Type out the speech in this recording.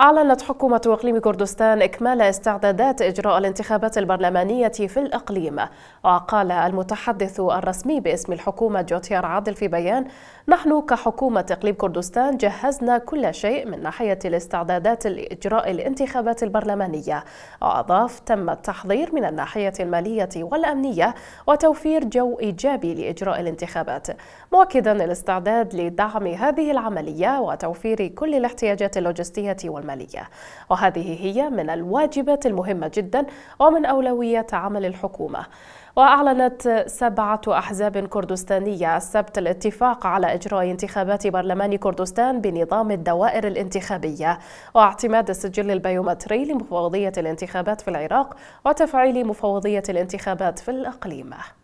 أعلنت حكومة إقليم كردستان إكمال استعدادات إجراء الانتخابات البرلمانية في الإقليم وقال المتحدث الرسمي باسم الحكومة جوتيار عادل في بيان نحن كحكومة إقليم كردستان جهزنا كل شيء من ناحية الاستعدادات لإجراء الانتخابات البرلمانية وأضاف تم التحضير من الناحية المالية والأمنية وتوفير جو إيجابي لإجراء الانتخابات مؤكدا الاستعداد لدعم هذه العملية وتوفير كل الاحتياجات اللوجستية والمالية العملية وهذه هي من الواجبات المهمة جدا ومن أولويات عمل الحكومة وأعلنت سبعة أحزاب كردستانية السبت الاتفاق على إجراء انتخابات برلمان كردستان بنظام الدوائر الانتخابية واعتماد السجل البيومتري لمفوضية الانتخابات في العراق وتفعيل مفوضية الانتخابات في الأقليم